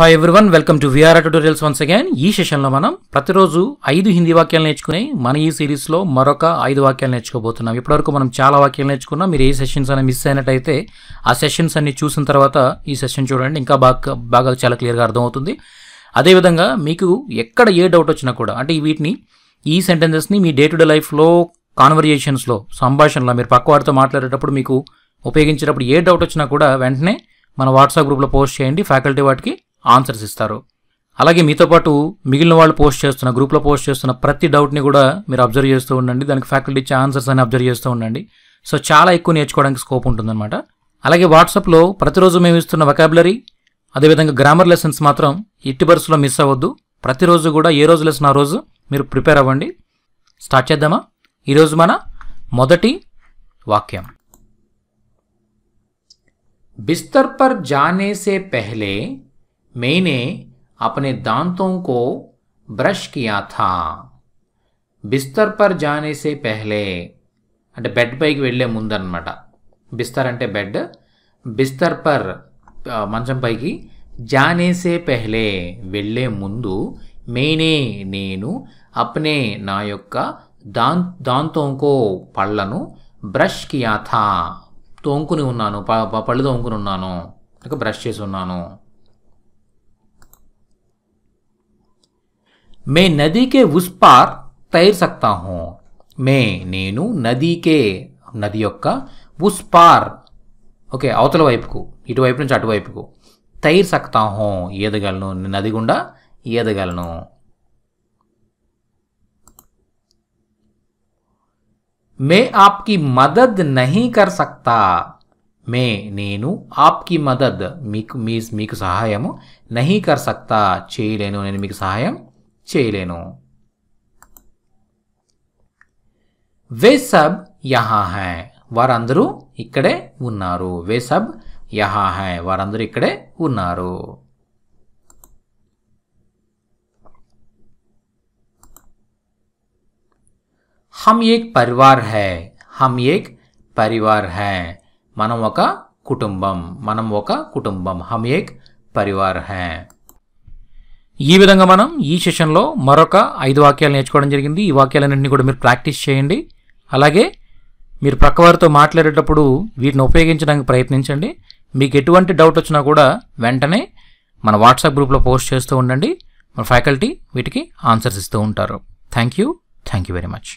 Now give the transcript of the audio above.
hi everyone welcome to VR tutorials once again ఈ సెషన్లో మనం ప్రతిరోజు ఐదు హిందీ వాక్యాలు నేర్చుకుని మన ఈ సిరీస్లో మరొక ఐదు వాక్యాలు నేర్చుకోబోతున్నాం ఇప్పటివరకు మనం చాలా వాక్యాలు నేర్చుకున్నాం మీరు ఏ సెషన్స్ అయినా మిస్ అయినట్టయితే ఆ సెషన్స్ అన్ని చూసిన తర్వాత ఈ సెషన్ చూడండి ఇంకా బాగా బాగా చాలా క్లియర్గా అర్థమవుతుంది అదేవిధంగా మీకు ఎక్కడ ఏ డౌట్ వచ్చినా కూడా అంటే వీటిని ఈ సెంటెన్సెస్ని మీ డే టు డే లైఫ్లో కాన్వర్జేషన్స్లో సంభాషణలో మీరు పక్కవాడితో మాట్లాడేటప్పుడు మీకు ఉపయోగించేటప్పుడు ఏ డౌట్ వచ్చినా కూడా వెంటనే మన వాట్సాప్ గ్రూప్లో పోస్ట్ చేయండి ఫ్యాకల్టీ వాటికి ఆన్సర్స్ ఇస్తారు అలాగే మీతో పాటు మిగిలిన వాళ్ళు పోస్ట్ చేస్తున్న గ్రూప్లో పోస్ట్ చేస్తున్న ప్రతి డౌట్ని కూడా మీరు అబ్జర్వ్ చేస్తూ ఉండండి దానికి ఫ్యాకల్టీ ఇచ్చే ఆన్సర్స్ అని అబ్జర్వ్ చేస్తూ ఉండండి సో చాలా ఎక్కువ నేర్చుకోవడానికి స్కోప్ ఉంటుందన్నమాట అలాగే వాట్సాప్లో ప్రతిరోజు మేము ఇస్తున్న వకాబులరీ అదేవిధంగా గ్రామర్ లెసన్స్ మాత్రం ఇట్టి బర్స్లో మిస్ అవ్వద్దు ప్రతిరోజు కూడా ఏ రోజు లెసన్ ఆ రోజు మీరు ప్రిపేర్ అవ్వండి స్టార్ట్ చేద్దామా ఈరోజు మన మొదటి వాక్యం బిస్తర్ పర్ జానేసే పెహ్లే मैंने అపనే दांतों బ్రష్ ब्रश किया బిస్తర్ పర్ జానేసే పెహ్లే అంటే బెడ్ పైకి వెళ్ళే ముందనమాట బిస్తర్ అంటే బెడ్ బిస్తర్ పర్ మంచం పైకి జానేసే పెహ్లే వెళ్ళే ముందు మేనే నేను అప్నే నా యొక్క దాన్ దాంతోంకో పళ్ళను బ్రష్ కియాథా తోంకుని ఉన్నాను ప పళ్ళు తోంకుని ఉన్నాను బ్రష్ చేసి ఉన్నాను మే నదికే के उस पार మే నేను నదికే నది యొక్క ఉస్ ఓకే అవతల వైపుకు ఇటువైపు నుంచి అటువైపుకు తైర్ సక్తా హో నది గుండా ఈదగలను మే ఆప్కి మదద్ నహీ కర్ సక్తా మే నేను ఆప్కి మదద్ మీకు మీ మీకు సహాయము నహీ కర్ సక్తా చేయలేను నేను మీకు సహాయం చే イレ ను వే సబ్ యహా హే వారాందరు ఇకడే ఉన్నారు వే సబ్ యహా హే వారాందరు ఇకడే ఉన్నారు హమ్ ఏక్ పరివార్ హే హమ్ ఏక్ పరివార్ హే మనం ఒక కుటుంబం మనం ఒక కుటుంబం హమ్ ఏక్ పరివార్ హే ఈ విధంగా మనం ఈ సెషన్లో మరొక ఐదు వాక్యాలు నేర్చుకోవడం జరిగింది ఈ వాక్యాలన్నింటినీ కూడా మీరు ప్రాక్టీస్ చేయండి అలాగే మీరు ప్రక్కవారితో మాట్లాడేటప్పుడు వీటిని ఉపయోగించడానికి ప్రయత్నించండి మీకు ఎటువంటి డౌట్ వచ్చినా కూడా వెంటనే మన వాట్సాప్ గ్రూప్లో పోస్ట్ చేస్తూ ఉండండి మన ఫ్యాకల్టీ వీటికి ఆన్సర్స్ ఇస్తూ ఉంటారు thank you thank you very much